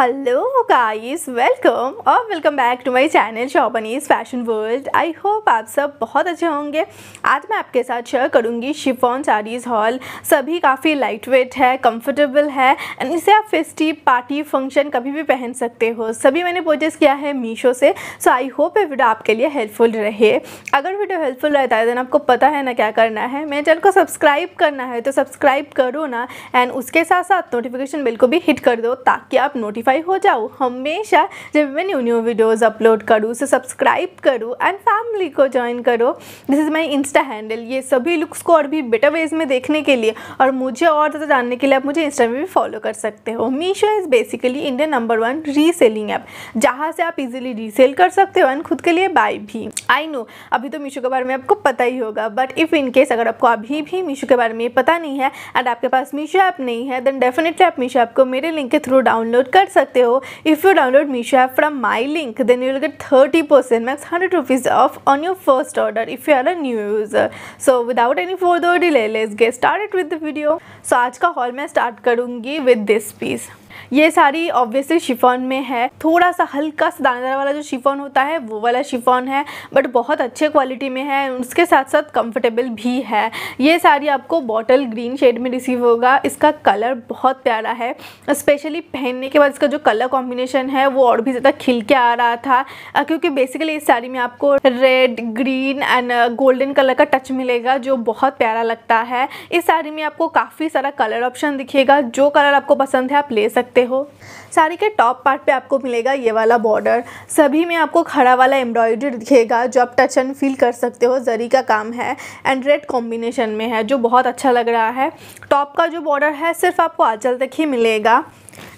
Hello guys welcome और welcome back to my channel शॉबनीज fashion world I hope आप सब बहुत अच्छे होंगे आज मैं आपके साथ शेयर करूंगी शिफॉन साड़ीज़ हॉल सभी काफ़ी लाइट वेट है कंफर्टेबल है एंड इसे आप फेस्टिव पार्टी फंक्शन कभी भी पहन सकते हो सभी मैंने परचेज़ किया है मीशो से सो आई होप ये वीडियो आपके लिए हेल्पफुल रहे अगर वीडियो हेल्पफुल रहता है देन आपको पता है ना क्या करना है मेरे चैनल को सब्सक्राइब करना है तो सब्सक्राइब करो ना एंड उसके साथ साथ नोटिफिकेशन बिल को भी हिट कर दो ताकि आप नोटिफाई नोटिफाई हो जाओ हमेशा जब मैं न्यू न्यू वीडियोज़ अपलोड करूँ उसे सब्सक्राइब करूँ एंड फैमिली को ज्वाइन करो this is my insta handle ये सभी लुक्स को और भी बेटर वेज में देखने के लिए और मुझे और ज़्यादा जानने के लिए आप मुझे इंस्टा में भी फॉलो कर सकते हो Meesho is basically India number one reselling app जहाँ से आप इजिली रीसेल कर सकते हो एंड खुद के लिए बाय भी आई नो अभी तो मीशो के बारे में आपको पता ही होगा बट इफ़ इन केस अगर आपको अभी भी मीशो के बारे में पता नहीं है एंड आपके पास मीशो ऐप नहीं है देन डेफिनेटली आप मीशो ऐप को मेरे लिंक के थ्रू डाउनलोड कर सकते सकते हो if you download Meesho app from my link then you will get thirty percent max hundred rupees off on your first order if you are a new user so without any further delay let's get start with the video so आज का hall मैं start करूँगी with this piece ये sari obviously chiffon में है थोड़ा सा हल्का सा दानेदार वाला जो शिफॉन होता है वो वाला शिफॉन है बट बहुत अच्छे क्वालिटी में है उसके साथ साथ कंफर्टेबल भी है ये साड़ी आपको बॉटल ग्रीन शेड में रिसीव होगा इसका कलर बहुत प्यारा है स्पेशली पहनने के बाद इसका जो कलर कॉम्बिनेशन है वो और भी ज़्यादा खिल के आ रहा था क्योंकि बेसिकली इस साड़ी में आपको red green and golden colour का टच मिलेगा जो बहुत प्यारा लगता है इस साड़ी में आपको काफ़ी सारा कलर ऑप्शन दिखेगा जो कलर आपको पसंद है आप ले सकते सकते हो साड़ी के टॉप पार्ट पे आपको मिलेगा ये वाला बॉर्डर सभी में आपको खड़ा वाला एम्ब्रॉयडरी दिखेगा जो आप टच एंड फील कर सकते हो जरी का काम है एंड रेड कॉम्बिनेशन में है जो बहुत अच्छा लग रहा है टॉप का जो बॉर्डर है सिर्फ आपको आंचल तक ही मिलेगा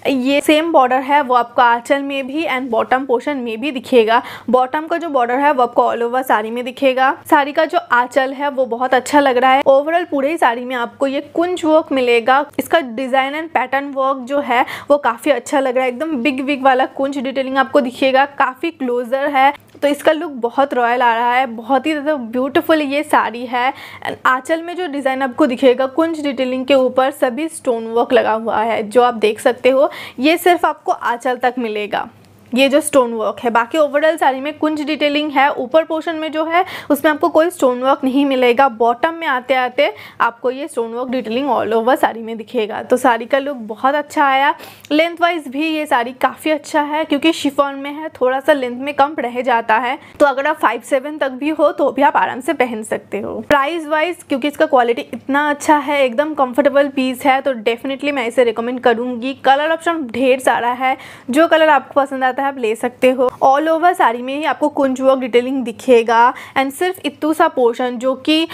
ये सेम बॉर्डर है वो आपको आंचल में भी एंड बॉटम पोर्शन में भी दिखेगा बॉटम का जो बॉर्डर है वो आपको ऑल ओवर साड़ी में दिखेगा साड़ी का जो आंचल है वो बहुत अच्छा लग रहा है ओवरऑल पूरे साड़ी में आपको ये कुंज वर्क मिलेगा इसका डिज़ाइन एंड पैटर्न वर्क जो है वो काफ़ी अच्छा लग रहा है एकदम बिग बिग वाला कुंज डिटेलिंग आपको दिखेगा काफ़ी क्लोजर है तो इसका लुक बहुत रॉयल आ रहा है बहुत ही ज़्यादा ब्यूटीफुल ये साड़ी है एंड आंचल में जो डिज़ाइन आपको दिखेगा कुंज डिटेलिंग के ऊपर सभी स्टोन वर्क लगा हुआ है जो आप देख सकते हो ये सिर्फ आपको आंचल तक मिलेगा ये जो स्टोन वर्क है बाकी ओवरऑल साड़ी में कुंज डिटेलिंग है ऊपर पोर्शन में जो है उसमें आपको कोई स्टोन वर्क नहीं मिलेगा बॉटम में आते आते आपको ये stone work detailing all over sari में दिखेगा तो साड़ी का लुक बहुत अच्छा आया लेंथ वाइज भी ये साड़ी काफ़ी अच्छा है क्योंकि शिफॉन में है थोड़ा सा लेंथ में कम रह जाता है तो अगर आप फाइव सेवन तक भी हो तो भी आप आराम से पहन सकते हो प्राइस वाइज क्योंकि इसका क्वालिटी इतना अच्छा है एकदम कंफर्टेबल पीस है तो डेफिनेटली मैं इसे रिकमेंड करूँगी कलर ऑप्शन ढेर सारा है जो कलर आपको पसंद आता है है आप ले सकते हो ऑल ओवर साड़ी में ही आपको कुंज वर्क डिटेलिंग दिखेगा एंड सिर्फ इतू सा पोर्शन जो कि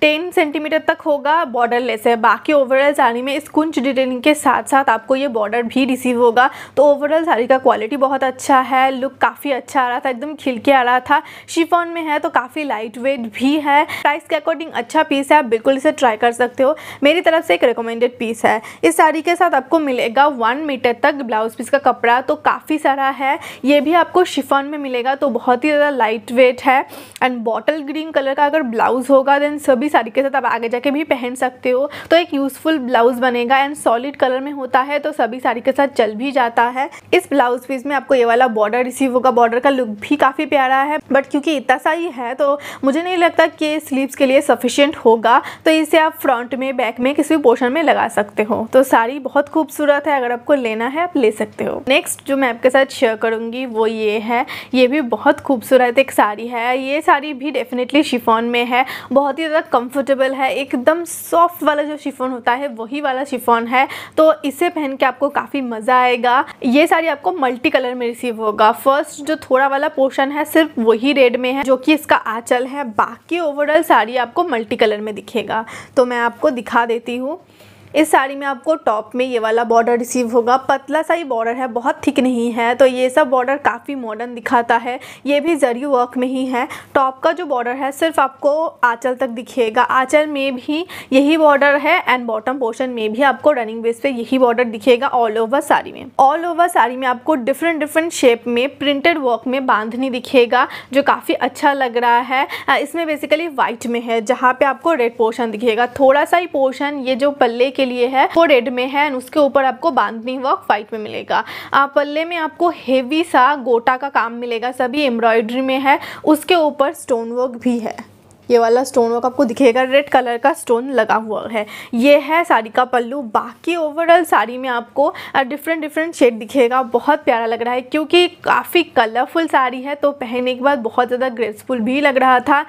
टेन सेंटीमीटर तक होगा बॉर्डर लेस है बाकी ओवरऑल साड़ी में इस कुंज डिटेलिंग के साथ साथ आपको ये बॉर्डर भी रिसीव होगा तो ओवरऑल साड़ी का क्वालिटी बहुत अच्छा है लुक काफ़ी अच्छा आ रहा था एकदम खिलके आ रहा था शिफॉन में है तो काफ़ी लाइट वेट भी है प्राइस के अकॉर्डिंग अच्छा पीस है आप बिल्कुल इसे ट्राई कर सकते हो मेरी तरफ से एक रिकमेंडेड पीस है इस साड़ी के साथ आपको मिलेगा वन मीटर तक ब्लाउज पीस का कपड़ा तो काफ़ी सारा है ये भी आपको शिफॉन में मिलेगा तो बहुत ही ज़्यादा लाइट वेट है एंड बॉटल ग्रीन कलर का अगर ब्लाउज़ होगा देन सभी साड़ी के साथ आप आगे जाके भी पहन सकते हो तो एक यूज़फुल ब्लाउज़ बनेगा एंड सॉलिड कलर में होता है तो सभी साड़ी के साथ चल भी जाता है इस ब्लाउज़ पीस में आपको ये वाला बॉर्डर रिसीव होगा बॉर्डर का लुक भी काफ़ी प्यारा है बट क्योंकि इतना सा ही है तो मुझे नहीं लगता कि स्लीव्स के लिए सफिशियंट होगा तो इसे आप फ्रंट में बैक में किसी भी पोर्शन में लगा सकते हो तो साड़ी बहुत खूबसूरत है अगर आपको लेना है आप ले सकते हो नेक्स्ट जो मैं आपके साथ शेयर करूँगी वो ये है ये भी बहुत खूबसूरत एक साड़ी है ये साड़ी भी डेफिनेटली शिफोन में है बहुत ही ज़्यादा कम्फर्टेबल है एकदम सॉफ्ट वाला जो शिफोन होता है वही वाला शिफोन है तो इसे पहन के आपको काफ़ी मज़ा आएगा ये साड़ी आपको मल्टी कलर में रिसीव होगा फर्स्ट जो थोड़ा वाला पोर्शन है सिर्फ वही रेड में है जो कि इसका आँचल है बाकी ओवरऑल साड़ी आपको मल्टी कलर में दिखेगा तो मैं आपको दिखा देती हूँ इस साड़ी में आपको टॉप में ये वाला बॉर्डर रिसीव होगा पतला सा ही बॉर्डर है बहुत थिक नहीं है तो ये सब बॉर्डर काफ़ी मॉडर्न दिखाता है ये भी जरियो वर्क में ही है टॉप का जो बॉर्डर है सिर्फ आपको आँचल तक दिखेगा आँचल में भी यही बॉर्डर है एंड बॉटम पोर्शन में भी आपको रनिंग बेस पे यही बॉर्डर दिखेगा ऑल ओवर साड़ी में ऑल ओवर साड़ी में आपको डिफरेंट डिफरेंट शेप में प्रिंटेड वर्क में बांधनी दिखेगा जो काफ़ी अच्छा लग रहा है इसमें बेसिकली वाइट में है जहाँ पे आपको रेड पोर्शन दिखेगा थोड़ा सा ही पोर्शन ये जो पल्ले के लिए है वो रेड में है एंड उसके ऊपर आपको बांधनी वर्क व्हाइट में मिलेगा आप पल्ले में आपको हेवी सा गोटा का काम मिलेगा सभी एम्ब्रॉयडरी में है उसके ऊपर स्टोन वर्क भी है ये वाला स्टोन वर्क आपको दिखेगा रेड कलर का स्टोन लगा हुआ है ये है साड़ी का पल्लू बाकी ओवरऑल साड़ी में आपको डिफरेंट डिफरेंट शेड दिखेगा बहुत प्यारा लग रहा है क्योंकि काफ़ी कलरफुल साड़ी है तो पहनने के बाद बहुत ज़्यादा ग्रेसफुल भी लग रहा था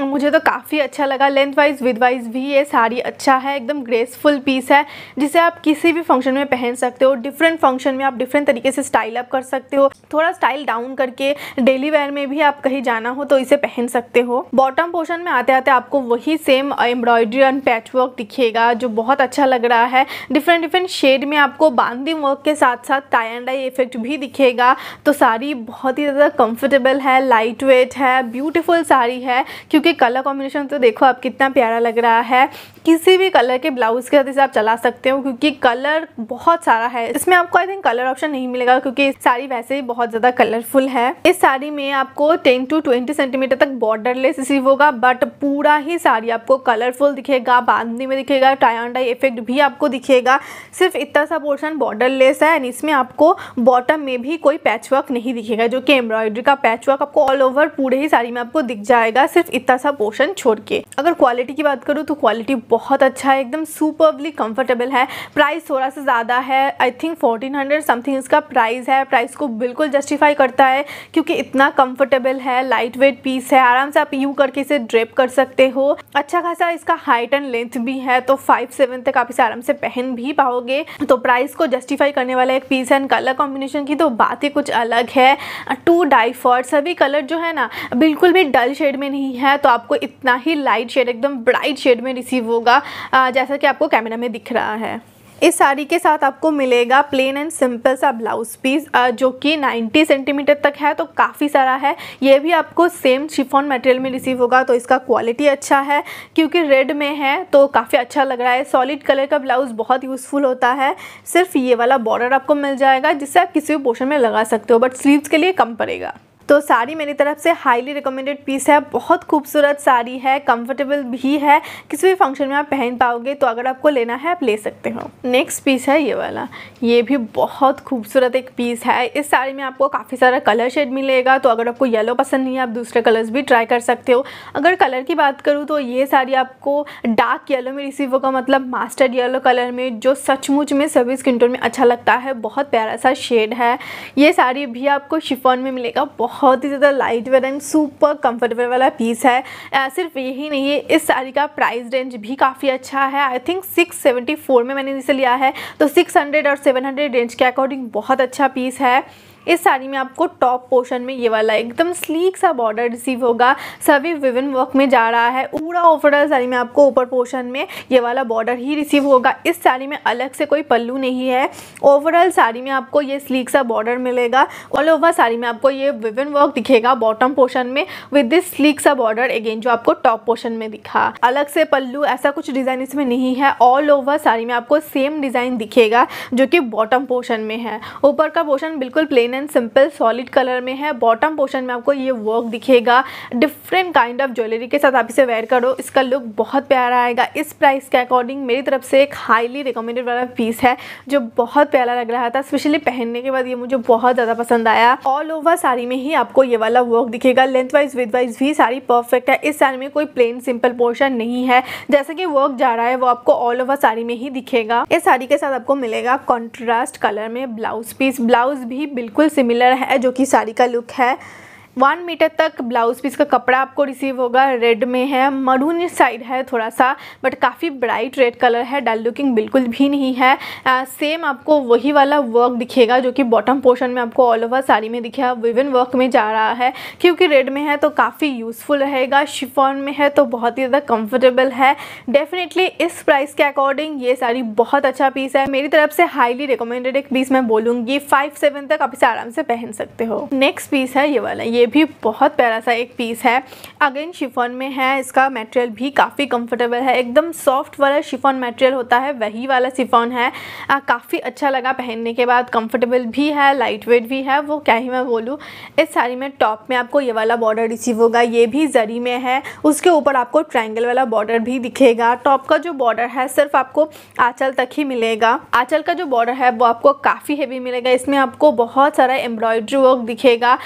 मुझे तो काफ़ी अच्छा लगा लेंथ वाइज विद वाइज भी ये साड़ी अच्छा है एकदम ग्रेसफुल पीस है जिसे आप किसी भी फंक्शन में पहन सकते हो डिफरेंट फंक्शन में आप डिफरेंट तरीके से स्टाइल अप कर सकते हो थोड़ा स्टाइल डाउन करके डेली वेयर में भी आप कहीं जाना हो तो इसे पहन सकते हो बॉटम पोर्शन कलेक्शन में आते आते आपको वही same embroidery and patch work दिखेगा जो बहुत अच्छा लग रहा है डिफरेंट डिफरेंट शेड में आपको बांदी वर्क के साथ साथ टाई एंड आई इफेक्ट भी दिखेगा तो साड़ी बहुत ही ज़्यादा कंफर्टेबल है लाइट वेट है ब्यूटिफुल साड़ी है क्योंकि कलर कॉम्बिनेशन तो देखो आप कितना प्यारा लग रहा है किसी भी कलर के ब्लाउज़ के साथ इसे आप चला सकते हो क्योंकि कलर बहुत सारा है इसमें आपको आई थिंक कलर ऑप्शन नहीं मिलेगा क्योंकि साड़ी वैसे ही बहुत ज़्यादा कलरफुल है इस साड़ी में आपको टेन टू ट्वेंटी सेंटीमीटर तक बॉर्डरलेस रिसीव होगा बट पूरा ही साड़ी आपको कलरफुल दिखेगा बांधने में दिखेगा टाई टाई इफेक्ट भी आपको दिखेगा सिर्फ इतना सा पोर्शन बॉर्डरलेस है एंड इसमें आपको बॉटम में भी कोई पैचवर्क नहीं दिखेगा जो कि एम्ब्रॉयडरी का पैचवर्क आपको ऑल ओवर पूरे ही साड़ी में आपको दिख जाएगा सिर्फ इतना सा पोर्शन छोड़ के अगर क्वालिटी की बात करूँ तो क्वालिटी बहुत अच्छा है एकदम सुपरबली कंफर्टेबल है प्राइस थोड़ा सा ज़्यादा है I think fourteen hundred something इसका प्राइस है प्राइस को बिल्कुल जस्टिफाई करता है क्योंकि इतना कंफर्टेबल है लाइट वेट पीस है आराम से आप यू करके इसे ड्रेप कर सकते हो अच्छा खासा इसका हाइट एंड लेंथ भी है तो फाइव सेवन तक आप इसे आराम से पहन भी पाओगे तो प्राइस को जस्टिफाई करने वाला एक पीस है एंड कलर कॉम्बिनेशन की तो बात ही कुछ अलग है टू डाई फॉर सभी कलर जो है ना बिल्कुल भी डल शेड में नहीं है तो आपको इतना ही लाइट शेड एकदम ब्राइट शेड में रिसीव होगा होगा जैसा कि आपको कैमरा में दिख रहा है इस साड़ी के साथ आपको मिलेगा प्लेन एंड सिंपल सा ब्लाउज पीस जो कि 90 सेंटीमीटर तक है तो काफ़ी सारा है ये भी आपको सेम शिफॉन मटेरियल में रिसीव होगा तो इसका क्वालिटी अच्छा है क्योंकि रेड में है तो काफ़ी अच्छा लग रहा है सॉलिड कलर का ब्लाउज बहुत यूज़फुल होता है सिर्फ ये वाला बॉर्डर आपको मिल जाएगा जिससे आप किसी भी पोर्शन में लगा सकते हो बट स्लीव्स के लिए कम पड़ेगा तो साड़ी मेरी तरफ से हाईली रिकमेंडेड पीस है बहुत खूबसूरत साड़ी है कंफर्टेबल भी है किसी भी फंक्शन में आप पहन पाओगे तो अगर आपको लेना है आप ले सकते हो नेक्स्ट पीस है ये वाला ये भी बहुत खूबसूरत एक पीस है इस साड़ी में आपको काफ़ी सारा कलर शेड मिलेगा तो अगर आपको येलो पसंद नहीं है आप दूसरे कलर्स भी ट्राई कर सकते हो अगर कलर की बात करूँ तो ये साड़ी आपको डार्क येलो में रिसीव होगा मतलब मास्टर्ड येलो कलर में जो सचमुच में सभी स्किन टोन में अच्छा लगता है बहुत प्यारा सा शेड है ये साड़ी भी आपको शिफॉन में मिलेगा बहुत बहुत ही ज़्यादा light weight and super comfortable वाला पीस है सिर्फ यही नहीं है इस साड़ी का प्राइस रेंज भी काफ़ी अच्छा है आई थिंक 674 में मैंने इसे लिया है तो 600 और 700 रेंज के अकॉर्डिंग बहुत अच्छा पीस है इस साड़ी में आपको टॉप पोर्शन में ये वाला एकदम स्लीक सा बॉर्डर रिसीव होगा सभी विविन वर्क में जा रहा है पूरा ओवरऑल साड़ी में आपको ऊपर पोर्शन में ये वाला बॉर्डर ही रिसीव होगा इस साड़ी में अलग से कोई पल्लू नहीं है ओवरऑल साड़ी में आपको ये स्लीक सा बॉर्डर मिलेगा ऑल ओवर साड़ी में आपको ये विविन वर्क दिखेगा बॉटम पोर्शन में विद दिस स्लीक सा बॉर्डर अगेन जो आपको टॉप पोर्शन में दिखा अलग से पल्लू ऐसा कुछ डिज़ाइन इसमें नहीं है ऑल ओवर साड़ी में आपको सेम डिज़ाइन दिखेगा जो कि बॉटम पोर्शन में है ऊपर का पोर्शन बिल्कुल plain and simple solid colour में है बॉटम पोर्शन में आपको ये वर्क दिखेगा डिफरेंट काइंड ऑफ ज्वेलरी के साथ आप इसे वेयर करो इसका लुक बहुत प्यारा आएगा इस प्राइस के अकॉर्डिंग मेरी तरफ से एक हाईली रिकमेंडेड वाला पीस है जो बहुत प्यारा लग रहा था स्पेशली पहनने के बाद ये मुझे बहुत ज़्यादा पसंद आया ऑल ओवर साड़ी में ही आपको ये वाला वर्क दिखेगा लेंथ वाइज विद वाइज भी साड़ी परफेक्ट है इस साड़ी में कोई प्लेन सिंपल पोर्शन नहीं है जैसे कि वर्क जा रहा है वो आपको ऑल ओवर साड़ी में ही दिखेगा इस साड़ी के साथ आपको मिलेगा कॉन्ट्रास्ट कलर में ब्लाउज पीस ब्लाउज भी बिल्कुल बिल्कुल सिमिलर है जो कि साड़ी का लुक है वन मीटर तक ब्लाउज पीस का कपड़ा आपको रिसीव होगा रेड में है मरून साइड है थोड़ा सा बट काफ़ी ब्राइट रेड कलर है डल लुकिंग बिल्कुल भी नहीं है आ, सेम आपको वही वाला वर्क दिखेगा जो कि बॉटम पोर्शन में आपको ऑल ओवर साड़ी में दिखेगा विविन वर्क में जा रहा है क्योंकि रेड में है तो काफ़ी यूज़फुल रहेगा शिफॉन में है तो बहुत ही ज़्यादा कम्फर्टेबल है डेफिनेटली इस प्राइस के अकॉर्डिंग ये साड़ी बहुत अच्छा पीस है मेरी तरफ से हाईली रिकमेंडेड एक पीस मैं बोलूँगी फाइव सेवन तक आप इसे आराम से पहन सकते हो नेक्स्ट पीस है ये वाला ये ये भी बहुत प्यारा सा एक पीस है अगेन शिफॉन में है इसका मटेरियल भी काफ़ी कंफर्टेबल है एकदम सॉफ्ट वाला शिफॉन मटेरियल होता है वही वाला शिफॉन है काफ़ी अच्छा लगा पहनने के बाद कंफर्टेबल भी है लाइट वेट भी है वो क्या ही मैं बोलूँ इस साड़ी में टॉप में आपको ये वाला बॉर्डर रिसीव होगा ये भी जरी में है उसके ऊपर आपको ट्राइंगल वाला बॉर्डर भी दिखेगा टॉप का जो बॉर्डर है सिर्फ आपको आँचल तक ही मिलेगा आँचल का जो बॉर्डर है वो आपको काफ़ी हैवी मिलेगा इसमें आपको बहुत सारा एम्ब्रॉयड्री वर्क दिखेगा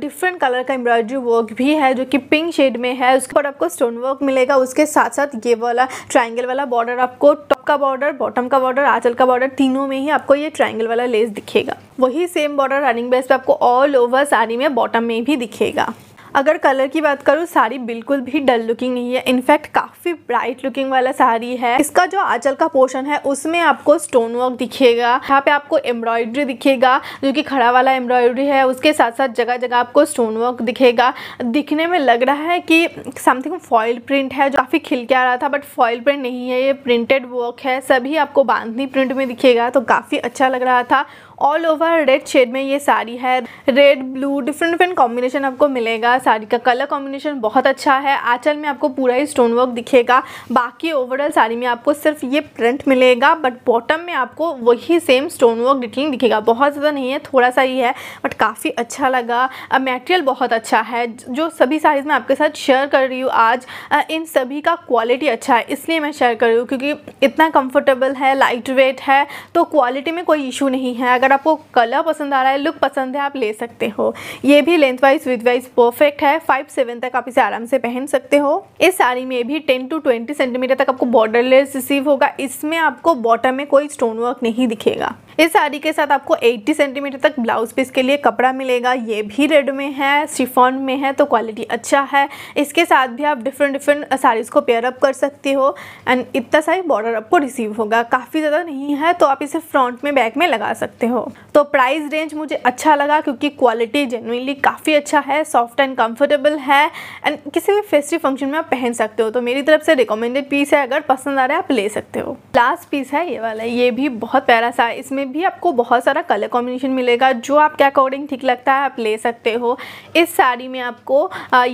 डिफरेंट कलर का एम्ब्रॉयडरी वर्क भी है जो कि पिंक शेड में है उसके ऊपर आपको स्टोन वर्क मिलेगा उसके साथ साथ ये वाला ट्राइंगल वाला बॉर्डर आपको टॉप का बॉर्डर बॉटम का बॉर्डर आंचल का बॉर्डर तीनों में ही आपको ये ट्राइंगल वाला लेस दिखेगा वही सेम बॉर्डर रनिंग बेस पे आपको ऑल ओवर साड़ी में बॉटम में भी दिखेगा अगर कलर की बात करूँ साड़ी बिल्कुल भी डल लुकिंग नहीं है इनफैक्ट काफ़ी ब्राइट लुकिंग वाला साड़ी है इसका जो आंचल का पोर्शन है उसमें आपको स्टोन वर्क दिखेगा यहाँ पे आपको एम्ब्रॉयडरी दिखेगा जो कि खड़ा वाला एम्ब्रॉयड्री है उसके साथ साथ जगह जगह आपको स्टोन वर्क दिखेगा दिखने में लग रहा है कि समथिंग फॉइल प्रिंट है जो काफ़ी खिलके आ रहा था बट फॉइल प्रिंट नहीं है ये प्रिंटेड वर्क है सभी आपको बांधनी प्रिंट में दिखेगा तो काफ़ी अच्छा लग रहा था ऑल ओवर रेड शेड में ये साड़ी है red blue different different combination आपको मिलेगा साड़ी का कलर कॉम्बिनेशन बहुत अच्छा है आंचल में आपको पूरा ही स्टोन वर्क दिखेगा बाकी ओवरऑल साड़ी में आपको सिर्फ ये प्रिंट मिलेगा बट बॉटम में आपको वही सेम स्टोन वर्क डिटेलिंग दिखेगा बहुत ज़्यादा नहीं है थोड़ा सा ही है बट काफ़ी अच्छा लगा मेटेरियल बहुत अच्छा है जो सभी साड़ीज़ मैं आपके साथ शेयर कर रही हूँ आज इन सभी का क्वालिटी अच्छा है इसलिए मैं शेयर कर रही हूँ क्योंकि इतना कम्फर्टेबल है लाइट वेट है तो क्वालिटी में कोई इशू नहीं है अगर अगर आपको कलर पसंद आ रहा है लुक पसंद है आप ले सकते हो ये भी length wise width wise perfect है फाइव सेवन तक आप इसे आराम से पहन सकते हो इस साड़ी में भी टेन टू ट्वेंटी सेंटीमीटर तक आपको बॉर्डर लेस रिसीव होगा इसमें आपको बॉटम में कोई स्टोन वर्क नहीं दिखेगा इस साड़ी के साथ आपको 80 सेंटीमीटर तक ब्लाउज पीस के लिए कपड़ा मिलेगा ये भी रेड में है शिफॉन में है तो क्वालिटी अच्छा है इसके साथ भी आप डिफरेंट डिफरेंट साड़ीज़ को पेयर अप कर सकते हो एंड इतना ही बॉर्डर आपको रिसीव होगा काफ़ी ज़्यादा नहीं है तो आप इसे फ्रंट में बैक में लगा सकते हो तो प्राइस रेंज मुझे अच्छा लगा क्योंकि क्वालिटी जेनुनली काफ़ी अच्छा है सॉफ्ट एंड कम्फर्टेबल है एंड किसी भी फेस्टिव फंक्शन में आप पहन सकते हो तो मेरी तरफ से रिकमेंडेड पीस है अगर पसंद आ रहा है आप ले सकते हो लास्ट पीस है ये वाला ये भी बहुत प्यारा सा इसमें में भी आपको बहुत सारा कलर कॉम्बिनेशन मिलेगा जो आपके अकॉर्डिंग ठीक लगता है आप ले सकते हो इस साड़ी में आपको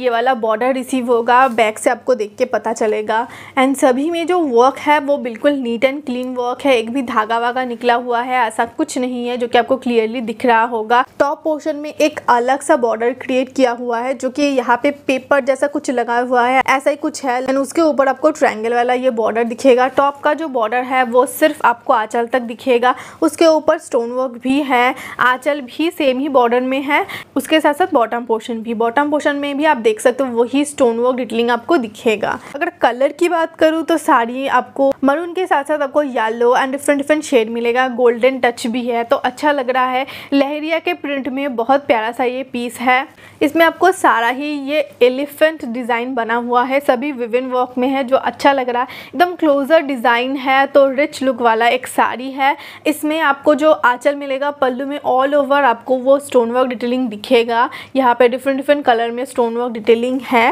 ये वाला बॉर्डर रिसीव होगा बैक से आपको देख के पता चलेगा एंड सभी में जो वर्क है वो बिल्कुल नीट एंड क्लीन वर्क है एक भी धागा वागा निकला हुआ है ऐसा कुछ नहीं है जो कि आपको क्लियरली दिख रहा होगा टॉप पोर्शन में एक अलग सा बॉर्डर क्रिएट किया हुआ है जो कि यहाँ पे पेपर जैसा कुछ लगा हुआ है ऐसा ही कुछ है एंड उसके ऊपर आपको ट्रायंगल वाला ये बॉर्डर दिखेगा टॉप का जो बॉर्डर है वो सिर्फ आपको आंचल तक दिखेगा उसके उसके ऊपर स्टोन वर्क भी है आंचल भी सेम ही बॉर्डर में है उसके साथ साथ बॉटम पोर्शन भी बॉटम पोर्शन में भी आप देख सकते हो वही स्टोन वर्क डिटलिंग आपको दिखेगा अगर कलर की बात करूँ तो साड़ी आपको मरून के साथ साथ आपको yellow and different different shade मिलेगा गोल्डन टच भी है तो अच्छा लग रहा है लहरिया के प्रिंट में बहुत प्यारा सा ये पीस है इसमें आपको सारा ही ये एलिफेंट डिज़ाइन बना हुआ है सभी विविन वर्क में है जो अच्छा लग रहा है एकदम क्लोजर डिज़ाइन है तो रिच लुक वाला एक साड़ी है इसमें आप आपको जो आंचल मिलेगा पल्लू में ऑल ओवर आपको वो स्टोन वर्क डिटेलिंग दिखेगा यहाँ पे डिफरेंट डिफरेंट कलर में स्टोन वर्क डिटेलिंग है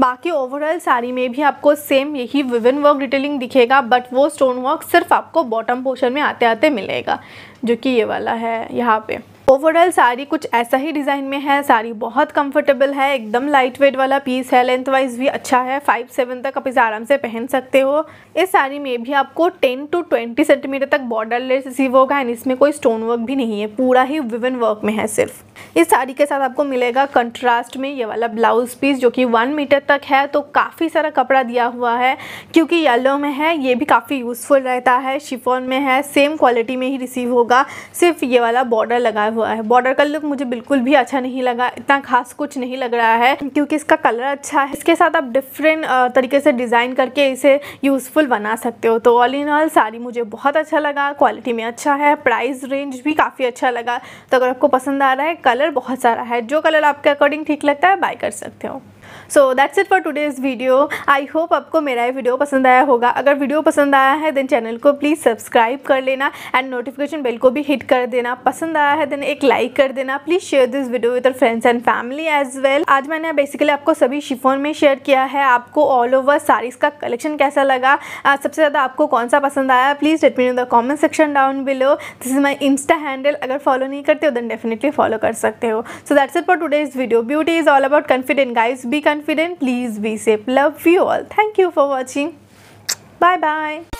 बाकी ओवरऑल साड़ी में भी आपको सेम यही विविन वर्क डिटेलिंग दिखेगा बट वो स्टोन वर्क सिर्फ आपको बॉटम पोर्शन में आते आते मिलेगा जो कि ये वाला है यहाँ पे ओवरऑल साड़ी कुछ ऐसा ही डिज़ाइन में है साड़ी बहुत कंफर्टेबल है एकदम लाइट वेट वाला पीस है लेंथ वाइज भी अच्छा है फाइव सेवन तक आप इसे आराम से पहन सकते हो इस साड़ी में भी आपको टेन टू ट्वेंटी सेंटीमीटर तक बॉर्डर लेस रिसीव होगा एंड इसमें कोई स्टोन वर्क भी नहीं है पूरा ही विवन वर्क में है सिर्फ इस साड़ी के साथ आपको मिलेगा कंट्रास्ट में ये वाला ब्लाउज पीस जो कि वन मीटर तक है तो काफ़ी सारा कपड़ा दिया हुआ है क्योंकि येलो में है ये भी काफ़ी यूज़फुल रहता है शिफॉन में है सेम क्वालिटी में ही रिसीव होगा सिर्फ ये वाला बॉर्डर लगा हुआ हुआ है बॉर्डर का लुक मुझे बिल्कुल भी अच्छा नहीं लगा इतना खास कुछ नहीं लग रहा है क्योंकि इसका कलर अच्छा है इसके साथ आप डिफरेंट तरीके से डिज़ाइन करके इसे यूज़फुल बना सकते हो तो ऑल इन ऑल साड़ी मुझे बहुत अच्छा लगा क्वालिटी में अच्छा है प्राइस रेंज भी काफ़ी अच्छा लगा तो अगर आपको पसंद आ रहा है कलर बहुत सारा है जो कलर आपके अकॉर्डिंग ठीक लगता है बाय कर सकते हो so that's it for today's video I hope आपको मेरा ये वीडियो पसंद आया होगा अगर वीडियो पसंद आया है देन चैनल को प्लीज़ सब्सक्राइब कर लेना एंड नोटिफिकेशन बेल को भी हिट कर देना पसंद आया है देन एक लाइक कर देना please share this video with friends and family as well आज मैंने बेसिकली आपको सभी शिफोन में शेयर किया है आपको ऑल ओवर साड़ीज़ का कलेक्शन कैसा लगा uh, सबसे ज़्यादा आपको कौन सा पसंद आया please let me in the comment section down below this is my insta handle अगर फॉलो नहीं करते हो देन डेफिनेटली फॉलो कर सकते हो so that's it for today's video beauty is all about confident guys be confident confident. Please be safe. Love you all. Thank you for watching. Bye bye.